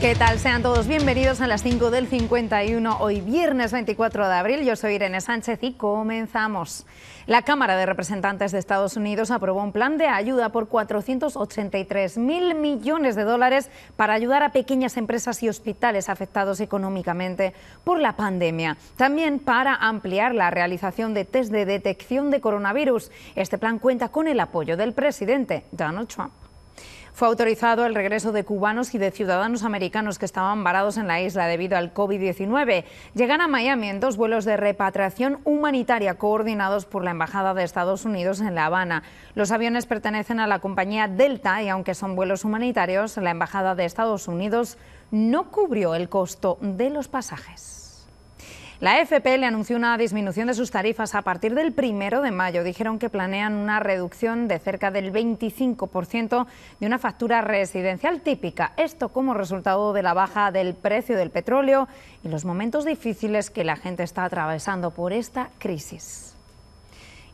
¿Qué tal? Sean todos bienvenidos a las 5 del 51, hoy viernes 24 de abril. Yo soy Irene Sánchez y comenzamos. La Cámara de Representantes de Estados Unidos aprobó un plan de ayuda por 483 mil millones de dólares para ayudar a pequeñas empresas y hospitales afectados económicamente por la pandemia. También para ampliar la realización de test de detección de coronavirus. Este plan cuenta con el apoyo del presidente Donald Trump. Fue autorizado el regreso de cubanos y de ciudadanos americanos que estaban varados en la isla debido al COVID-19. Llegan a Miami en dos vuelos de repatriación humanitaria coordinados por la Embajada de Estados Unidos en La Habana. Los aviones pertenecen a la compañía Delta y aunque son vuelos humanitarios, la Embajada de Estados Unidos no cubrió el costo de los pasajes. La FP le anunció una disminución de sus tarifas a partir del primero de mayo. Dijeron que planean una reducción de cerca del 25% de una factura residencial típica. Esto como resultado de la baja del precio del petróleo y los momentos difíciles que la gente está atravesando por esta crisis.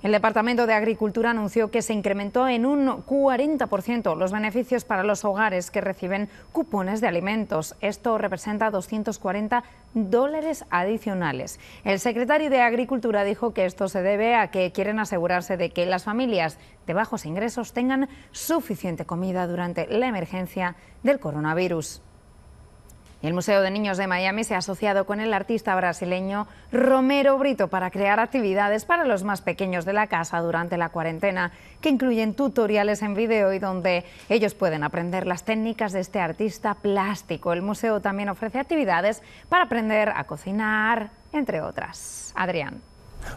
El Departamento de Agricultura anunció que se incrementó en un 40% los beneficios para los hogares que reciben cupones de alimentos. Esto representa 240 dólares adicionales. El secretario de Agricultura dijo que esto se debe a que quieren asegurarse de que las familias de bajos ingresos tengan suficiente comida durante la emergencia del coronavirus el Museo de Niños de Miami se ha asociado con el artista brasileño Romero Brito para crear actividades para los más pequeños de la casa durante la cuarentena, que incluyen tutoriales en video y donde ellos pueden aprender las técnicas de este artista plástico. El museo también ofrece actividades para aprender a cocinar, entre otras. Adrián.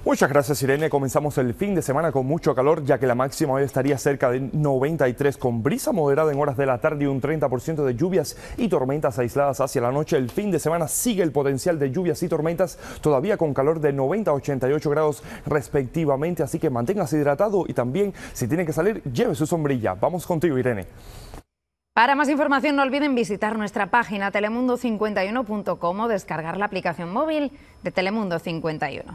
Muchas gracias Irene, comenzamos el fin de semana con mucho calor ya que la máxima hoy estaría cerca de 93 con brisa moderada en horas de la tarde y un 30% de lluvias y tormentas aisladas hacia la noche. El fin de semana sigue el potencial de lluvias y tormentas todavía con calor de 90 a 88 grados respectivamente, así que manténgase hidratado y también si tiene que salir lleve su sombrilla. Vamos contigo Irene. Para más información no olviden visitar nuestra página telemundo51.com o descargar la aplicación móvil de Telemundo 51.